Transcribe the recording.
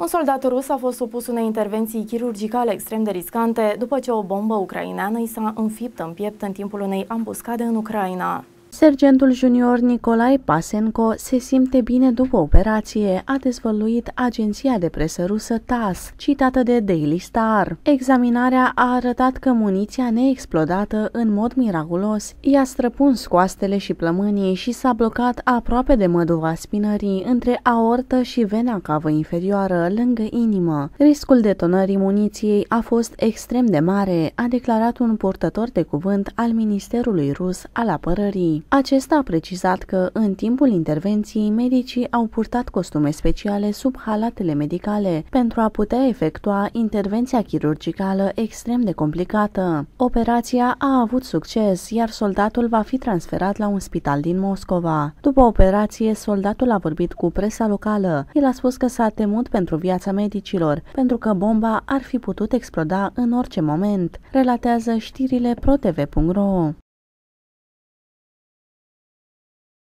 Un soldat rus a fost supus unei intervenții chirurgicale extrem de riscante după ce o bombă ucraineană i s-a înfipt în piept în timpul unei ambuscade în Ucraina. Sergentul junior Nicolai Pasenko se simte bine după operație, a dezvăluit agenția de presă rusă TASS, citată de Daily Star. Examinarea a arătat că muniția neexplodată în mod miraculos i-a străpuns coastele și plămânii și s-a blocat aproape de măduva spinării, între aortă și vena cavă inferioară, lângă inimă. Riscul detonării muniției a fost extrem de mare, a declarat un portător de cuvânt al Ministerului Rus al Apărării. Acesta a precizat că, în timpul intervenției, medicii au purtat costume speciale sub halatele medicale pentru a putea efectua intervenția chirurgicală extrem de complicată. Operația a avut succes, iar soldatul va fi transferat la un spital din Moscova. După operație, soldatul a vorbit cu presa locală. El a spus că s-a temut pentru viața medicilor, pentru că bomba ar fi putut exploda în orice moment, relatează știrile protv.ro.